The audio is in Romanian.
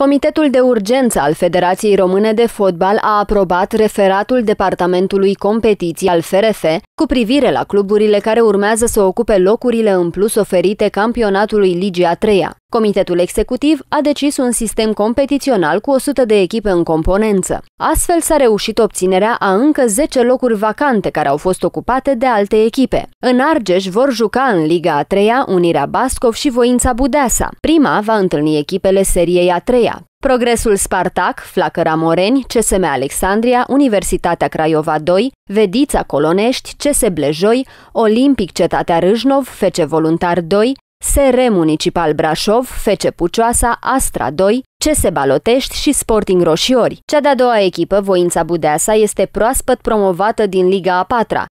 Comitetul de urgență al Federației Române de Fotbal a aprobat referatul Departamentului Competiții al FRF cu privire la cluburile care urmează să ocupe locurile în plus oferite campionatului Ligii a treia. Comitetul executiv a decis un sistem competițional cu 100 de echipe în componență. Astfel s-a reușit obținerea a încă 10 locuri vacante care au fost ocupate de alte echipe. În Argeș vor juca în Liga a 3 Unirea Bascov și Voința Budeasa. Prima va întâlni echipele seriei a 3 Progresul Spartac, Flacăra Moreni, CSM Alexandria, Universitatea Craiova 2, Vedița Colonești, CS Blejoi, Olimpic Cetatea Râșnov, Fece Voluntar 2, SR Municipal Brașov, FC Pucioasa, Astra 2, CS Balotești și Sporting Roșiori. Cea de-a doua echipă, Voința Budeasa, este proaspăt promovată din Liga a patra.